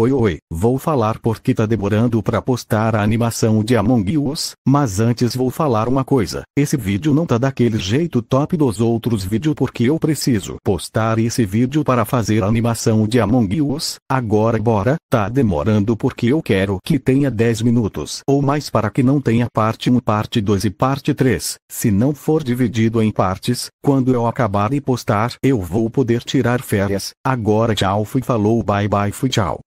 Oi oi, vou falar porque tá demorando pra postar a animação de Among Us, mas antes vou falar uma coisa, esse vídeo não tá daquele jeito top dos outros vídeos porque eu preciso postar esse vídeo para fazer a animação de Among Us, agora bora, tá demorando porque eu quero que tenha 10 minutos ou mais para que não tenha parte 1, parte 2 e parte 3, se não for dividido em partes, quando eu acabar e postar eu vou poder tirar férias, agora tchau fui falou bye bye fui tchau.